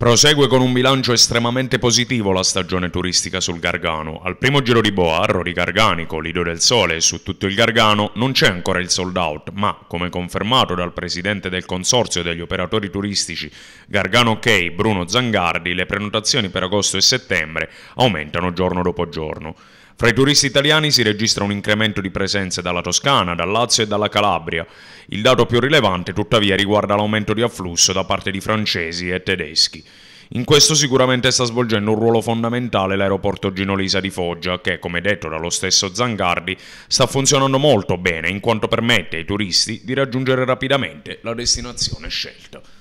Prosegue con un bilancio estremamente positivo la stagione turistica sul Gargano. Al primo giro di boa, a Rori Garganico, Lido del Sole e su tutto il Gargano non c'è ancora il sold out, ma, come confermato dal presidente del Consorzio degli operatori turistici Gargano K, Bruno Zangardi, le prenotazioni per agosto e settembre aumentano giorno dopo giorno. Fra i turisti italiani si registra un incremento di presenze dalla Toscana, dal Lazio e dalla Calabria. Il dato più rilevante tuttavia riguarda l'aumento di afflusso da parte di francesi e tedeschi. In questo sicuramente sta svolgendo un ruolo fondamentale l'aeroporto Gino Lisa di Foggia che, come detto dallo stesso Zangardi, sta funzionando molto bene in quanto permette ai turisti di raggiungere rapidamente la destinazione scelta.